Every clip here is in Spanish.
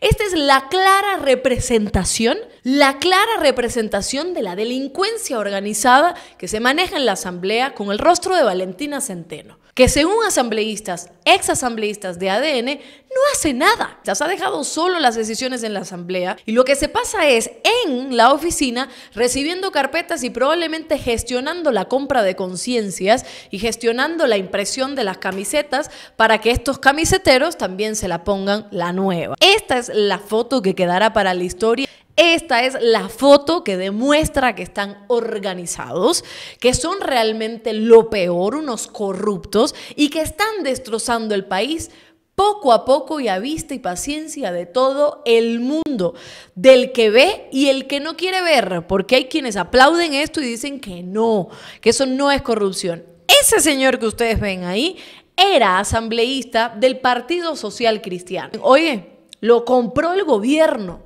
Es la clara representación, la clara representación de la delincuencia organizada que se maneja en la Asamblea con el rostro de Valentina Centeno, que según asambleístas, ex asambleístas de ADN, no hace nada. ya Se ha dejado solo las decisiones en la Asamblea y lo que se pasa es en la oficina recibiendo carpetas y probablemente gestionando la compra de conciencias y gestionando la impresión de las camisetas para que estos camiseteros también se la pongan la nueva. Esta es la foto que quedará para la historia. Esta es la foto que demuestra que están organizados, que son realmente lo peor, unos corruptos y que están destrozando el país poco a poco y a vista y paciencia de todo el mundo, del que ve y el que no quiere ver, porque hay quienes aplauden esto y dicen que no, que eso no es corrupción. Ese señor que ustedes ven ahí era asambleísta del Partido Social Cristiano. Oye, lo compró el gobierno.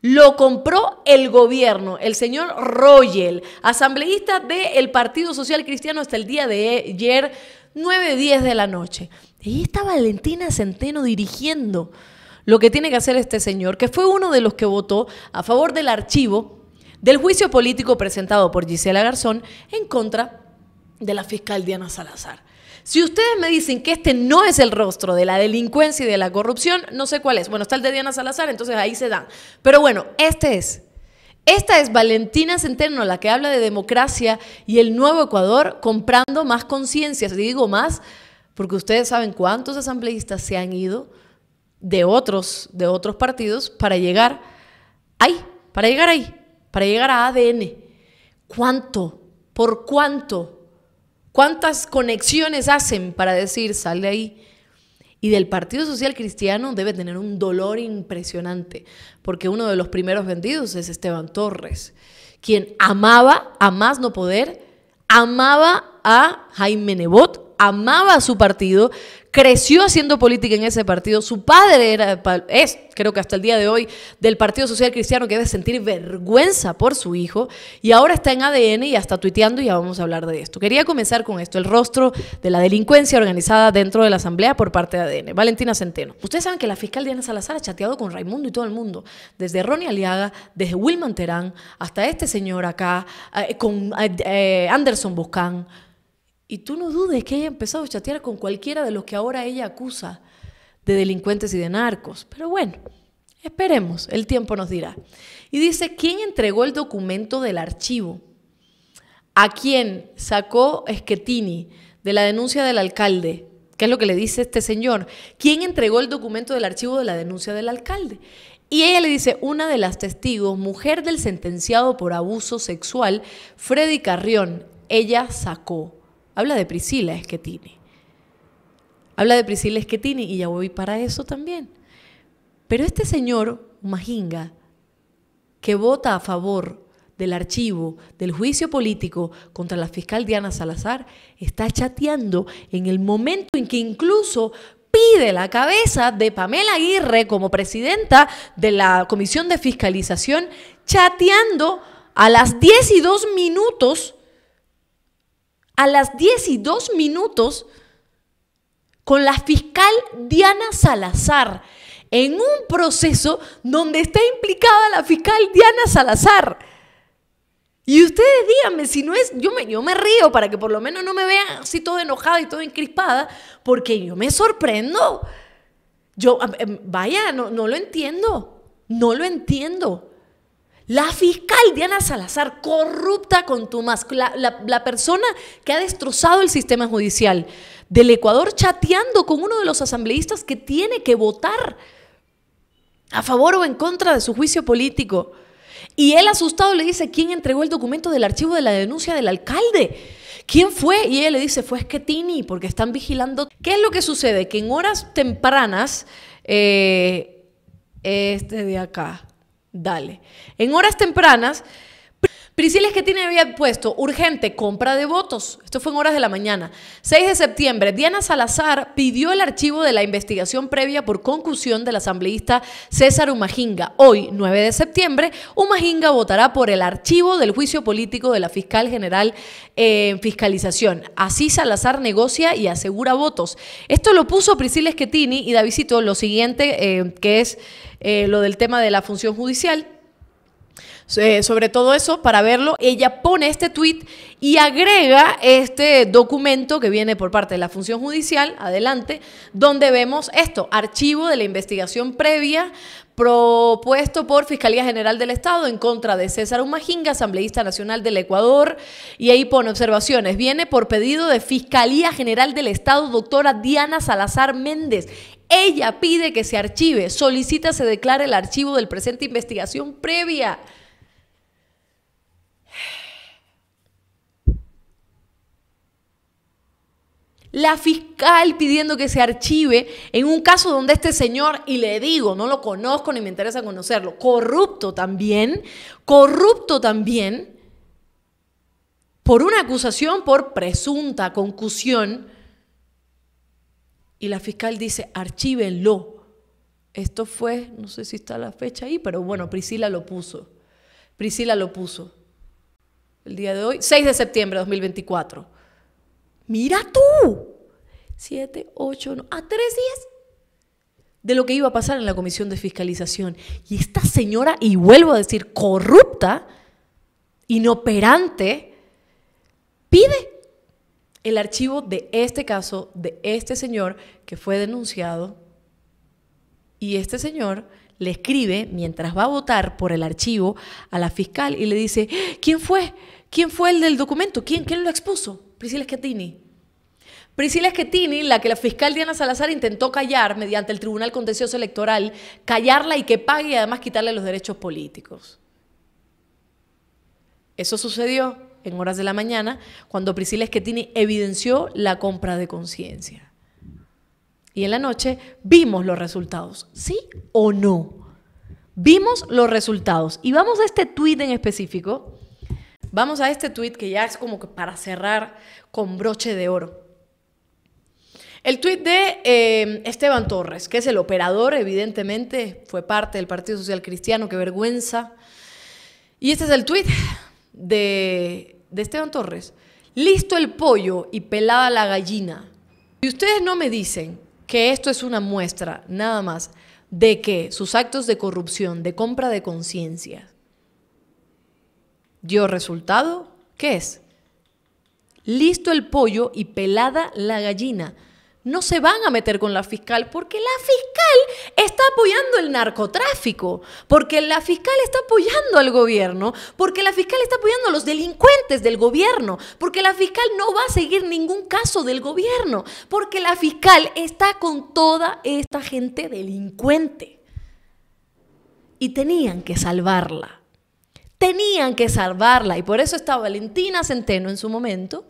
Lo compró el gobierno, el señor Royel, asambleísta del Partido Social Cristiano hasta el día de ayer, 9.10 de la noche. Y está Valentina Centeno dirigiendo lo que tiene que hacer este señor, que fue uno de los que votó a favor del archivo del juicio político presentado por Gisela Garzón en contra de la fiscal Diana Salazar. Si ustedes me dicen que este no es el rostro de la delincuencia y de la corrupción, no sé cuál es. Bueno, está el de Diana Salazar, entonces ahí se dan. Pero bueno, este es. Esta es Valentina Centeno, la que habla de democracia y el nuevo Ecuador comprando más conciencias. Y digo más porque ustedes saben cuántos asambleístas se han ido de otros, de otros partidos para llegar ahí, para llegar ahí, para llegar a ADN. ¿Cuánto? ¿Por cuánto? ¿Cuántas conexiones hacen para decir, sal ahí? Y del Partido Social Cristiano debe tener un dolor impresionante, porque uno de los primeros vendidos es Esteban Torres, quien amaba a más no poder, amaba a Jaime Nebot, amaba a su partido, creció haciendo política en ese partido. Su padre era, es, creo que hasta el día de hoy, del Partido Social Cristiano, que debe sentir vergüenza por su hijo. Y ahora está en ADN y hasta tuiteando y ya vamos a hablar de esto. Quería comenzar con esto, el rostro de la delincuencia organizada dentro de la Asamblea por parte de ADN. Valentina Centeno. Ustedes saben que la fiscal Diana Salazar ha chateado con Raimundo y todo el mundo, desde Ronnie Aliaga, desde Wilman Terán, hasta este señor acá, eh, con eh, eh, Anderson Buscán. Y tú no dudes que haya empezado a chatear con cualquiera de los que ahora ella acusa de delincuentes y de narcos. Pero bueno, esperemos, el tiempo nos dirá. Y dice, ¿quién entregó el documento del archivo? ¿A quién sacó Schettini de la denuncia del alcalde? ¿Qué es lo que le dice este señor? ¿Quién entregó el documento del archivo de la denuncia del alcalde? Y ella le dice, una de las testigos, mujer del sentenciado por abuso sexual, Freddy Carrión, ella sacó Habla de Priscila Esquetini. Habla de Priscila Esquetini y ya voy para eso también. Pero este señor, Majinga, que vota a favor del archivo del juicio político contra la fiscal Diana Salazar, está chateando en el momento en que incluso pide la cabeza de Pamela Aguirre como presidenta de la Comisión de Fiscalización, chateando a las 10 y 2 minutos a las 10 y dos minutos con la fiscal Diana Salazar, en un proceso donde está implicada la fiscal Diana Salazar. Y ustedes díganme, si no es, yo me, yo me río para que por lo menos no me vean así todo enojada y todo encrispada, porque yo me sorprendo. Yo, em, vaya, no, no lo entiendo, no lo entiendo. La fiscal Diana Salazar, corrupta con Tomás, la, la, persona que ha destrozado el sistema judicial del Ecuador, chateando con uno de los asambleístas que tiene que votar a favor o en contra de su juicio político. Y él asustado le dice, ¿quién entregó el documento del archivo de la denuncia del alcalde? ¿Quién fue? Y ella le dice, fue Esquetini, porque están vigilando. ¿Qué es lo que sucede? Que en horas tempranas, eh, este de acá, dale. En horas tempranas, Priscila Esquetini había puesto urgente compra de votos. Esto fue en horas de la mañana. 6 de septiembre, Diana Salazar pidió el archivo de la investigación previa por concusión del asambleísta César Humajinga. Hoy, 9 de septiembre, Humajinga votará por el archivo del juicio político de la fiscal general en fiscalización. Así Salazar negocia y asegura votos. Esto lo puso Priscila Esquetini y Davidito lo siguiente, eh, que es eh, lo del tema de la función judicial. Eh, sobre todo eso para verlo, ella pone este tweet y agrega este documento que viene por parte de la función judicial, adelante, donde vemos esto, archivo de la investigación previa propuesto por Fiscalía General del Estado en contra de César Humajinga, asambleísta nacional del Ecuador, y ahí pone observaciones. Viene por pedido de Fiscalía General del Estado, doctora Diana Salazar Méndez. Ella pide que se archive, solicita se declare el archivo del presente investigación previa. La fiscal pidiendo que se archive en un caso donde este señor, y le digo, no lo conozco ni me interesa conocerlo, corrupto también, corrupto también, por una acusación por presunta concusión, y la fiscal dice, archívenlo. Esto fue, no sé si está la fecha ahí, pero bueno, Priscila lo puso. Priscila lo puso. El día de hoy, 6 de septiembre de 2024 mira tú, siete, ocho, a tres días de lo que iba a pasar en la comisión de fiscalización. Y esta señora, y vuelvo a decir, corrupta, inoperante, pide el archivo de este caso, de este señor que fue denunciado, y este señor le escribe, mientras va a votar por el archivo, a la fiscal y le dice, ¡Ah! ¿quién fue? ¿Quién fue el del documento? ¿Quién, lo expuso? Priscila Schiattini. Priscila Esquetini, la que la fiscal Diana Salazar intentó callar mediante el Tribunal Contencioso Electoral, callarla y que pague y además quitarle los derechos políticos. Eso sucedió en horas de la mañana cuando Priscila Esquetini evidenció la compra de conciencia. Y en la noche vimos los resultados, ¿sí o no? Vimos los resultados. Y vamos a este tuit en específico. Vamos a este tuit que ya es como que para cerrar con broche de oro. El tuit de em, Esteban Torres, que es el operador, evidentemente, fue parte del Partido Social Cristiano, qué vergüenza. Y este es el tuit de, de Esteban Torres. Listo el pollo y pelada la gallina. Y ustedes no me dicen que esto es una muestra, nada más, de que sus actos de corrupción, de compra de conciencia, dio resultado, ¿qué es? Listo el pollo y pelada la gallina no se van a meter con la fiscal porque la fiscal está apoyando el narcotráfico, porque la fiscal está apoyando al gobierno, porque la fiscal está apoyando a los delincuentes del gobierno, porque la fiscal no va a seguir ningún caso del gobierno, porque la fiscal está con toda esta gente delincuente. Y tenían que salvarla. Tenían que salvarla. Y por eso está Valentina Centeno en su momento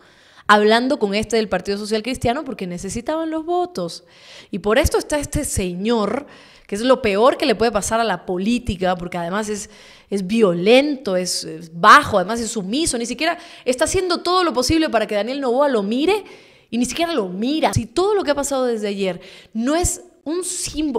hablando con este del Partido Social Cristiano porque necesitaban los votos. Y por esto está este señor, que es lo peor que le puede pasar a la política, porque además es, es violento, es, bajo, además es sumiso, ni siquiera está haciendo todo lo posible para que Daniel Novoa lo mire y ni siquiera lo mira. Si todo lo que ha pasado desde ayer no es un,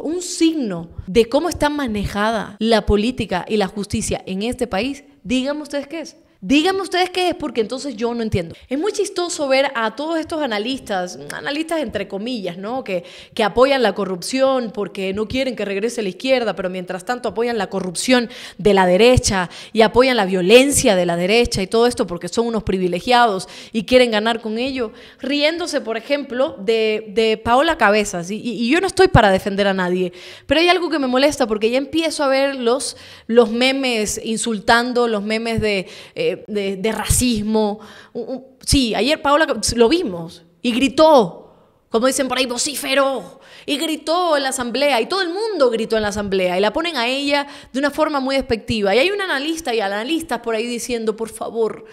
un signo de cómo está manejada la política y la justicia en este país, díganme ustedes qué es. Díganme ustedes qué es, porque entonces yo no entiendo. Es muy chistoso ver a todos estos analistas, analistas entre comillas, ¿no? Que, que apoyan la corrupción porque no quieren que regrese la izquierda, pero mientras tanto apoyan la corrupción de la derecha y apoyan la violencia de la derecha y todo esto porque son unos privilegiados y quieren ganar con ello. Riéndose, por ejemplo, de, Paola Cabezas. Y, yo no estoy para defender a nadie, pero hay algo que me molesta porque ya empiezo a ver los, los memes insultando, los memes de. Eh, de, racismo. Sí, ayer Paola lo vimos y gritó, como dicen por ahí, vociferó y gritó en la asamblea, y todo el mundo gritó en la asamblea, y la ponen a ella de una forma muy despectiva. Y hay un analista y analistas por ahí diciendo, por favor,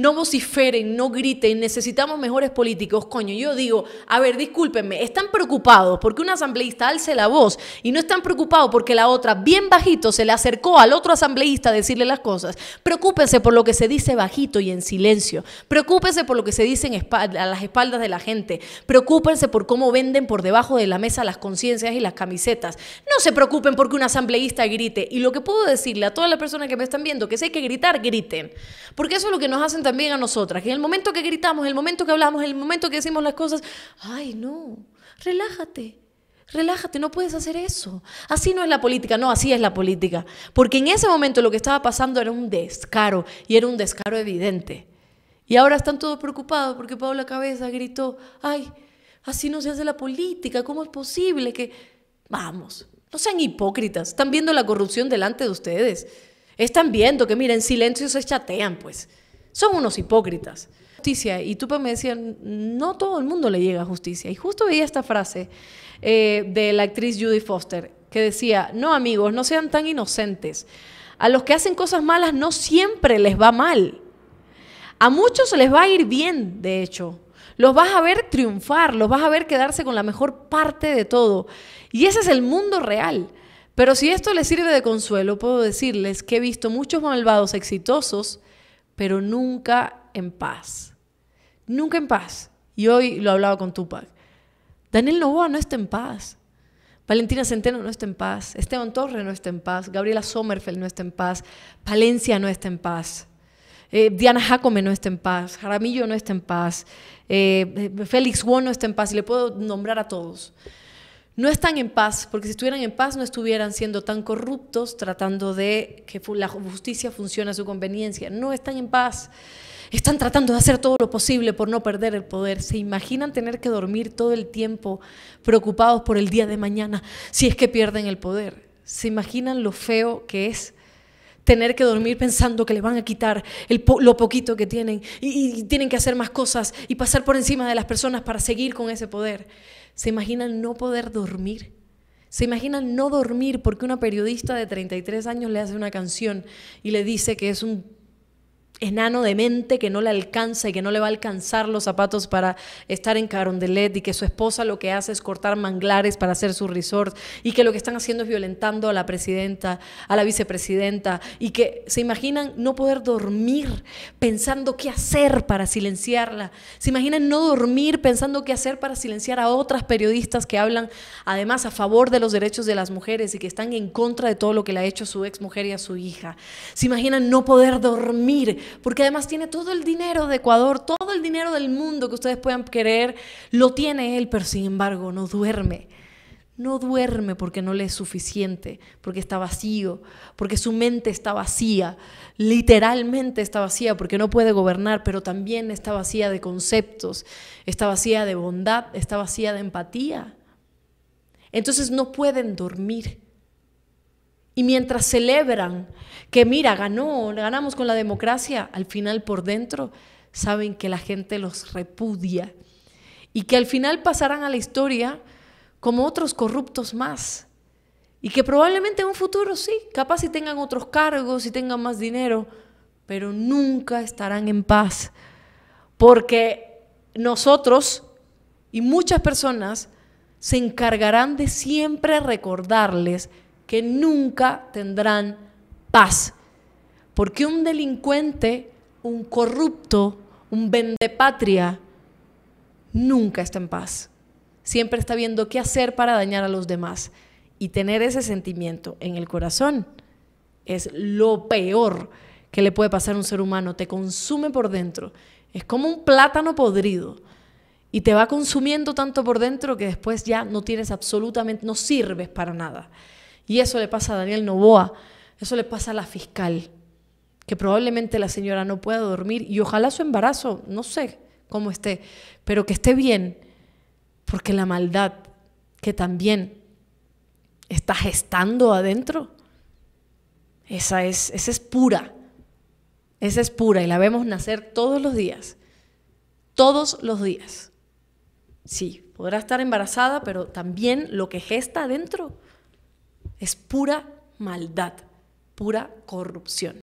no vociferen, no griten, necesitamos mejores políticos, coño. Yo digo, a ver, discúlpenme, están preocupados porque un asambleísta alce la voz y no están preocupados porque la otra, bien bajito, se le acercó al otro asambleísta a decirle las cosas. Preocúpense por lo que se dice bajito y en silencio. Preocúpense por lo que se dice a las espaldas de la gente. Preocúpense por cómo venden por debajo de la mesa las conciencias y las camisetas. No se preocupen porque un asambleísta grite. Y lo que puedo decirle a todas las personas que me están viendo, que si hay que gritar, griten. Porque eso es lo que nos hacen también a nosotras. Que en el momento que gritamos, en el momento que hablamos, en el momento que decimos las cosas, ay, no, relájate. Relájate, no puedes hacer eso. Así no es la política, no, así es la política. Porque en ese momento lo que estaba pasando era un descaro y era un descaro evidente. Y ahora están todos preocupados porque Paula Cabeza gritó, ay, así no se hace la política, ¿cómo es posible que... Vamos, no sean hipócritas, están viendo la corrupción delante de ustedes. Están viendo que, miren, en silencio se chatean, pues son unos hipócritas. Justicia, y tú me decías, no todo el mundo le llega justicia. Y justo veía esta frase eh, de la actriz Judy Foster, que decía, no amigos, no sean tan inocentes. A los que hacen cosas malas no siempre les va mal. A muchos les va a ir bien, de hecho. Los vas a ver triunfar, los vas a ver quedarse con la mejor parte de todo. Y ese es el mundo real. Pero si esto les sirve de consuelo, puedo decirles que he visto muchos malvados exitosos pero nunca en paz. Nunca en paz. Y hoy lo hablaba con Tupac. Daniel Novoa no está en paz. Valentina Centeno no está en paz. Esteban Torre no está en paz. Gabriela Sommerfeld no está en paz. Palencia no está en paz. Diana Jacome no está en paz. Jaramillo no está en paz. Félix Wong no está en paz. Y le puedo nombrar a todos no están en paz, porque si estuvieran en paz no estuvieran siendo tan corruptos tratando de que la justicia funcione a su conveniencia. No están en paz. Están tratando de hacer todo lo posible por no perder el poder. ¿Se imaginan tener que dormir todo el tiempo preocupados por el día de mañana si es que pierden el poder? ¿Se imaginan lo feo que es? tener que dormir pensando que le van a quitar el lo poquito que tienen y, y tienen que hacer más cosas y pasar por encima de las personas para seguir con ese poder. ¿Se imaginan no poder dormir? ¿Se imaginan no dormir porque una periodista de 33 años le hace una canción y le dice que es un enano de mente que no le alcanza y que no le va a alcanzar los zapatos para estar en Carondelet y que su esposa lo que hace es cortar manglares para hacer su resort y que lo que están haciendo es violentando a la presidenta, a la vicepresidenta y que se imaginan no poder dormir pensando qué hacer para silenciarla. Se imaginan no dormir pensando qué hacer para silenciar a otras periodistas que hablan además a favor de los derechos de las mujeres y que están en contra de todo lo que le ha hecho su ex mujer y a su hija. Se imaginan no poder dormir porque además tiene todo el dinero de Ecuador, todo el dinero del mundo que ustedes puedan querer, lo tiene él, pero sin embargo no duerme. No duerme porque no le es suficiente, porque está vacío, porque su mente está vacía, literalmente está vacía porque no puede gobernar, pero también está vacía de conceptos, está vacía de bondad, está vacía de empatía. Entonces no pueden dormir y mientras celebran que, mira, ganó, ganamos con la democracia, al final por dentro saben que la gente los repudia y que al final pasarán a la historia como otros corruptos más. Y que probablemente en un futuro sí, capaz si tengan otros cargos, si tengan más dinero, pero nunca estarán en paz. Porque nosotros y muchas personas se encargarán de siempre recordarles que nunca tendrán paz. Porque un delincuente, un corrupto, un vendepatria, nunca está en paz. Siempre está viendo qué hacer para dañar a los demás. Y tener ese sentimiento en el corazón es lo peor que le puede pasar a un ser humano. Te consume por dentro. Es como un plátano podrido. Y te va consumiendo tanto por dentro que después ya no tienes absolutamente, no sirves para nada. Y eso le pasa a Daniel Novoa, eso le pasa a la fiscal, que probablemente la señora no pueda dormir y ojalá su embarazo, no sé cómo esté, pero que esté bien, porque la maldad que también está gestando adentro, esa es, esa es pura, esa es pura y la vemos nacer todos los días, todos los días. Sí, podrá estar embarazada, pero también lo que gesta adentro es pura maldad, pura corrupción.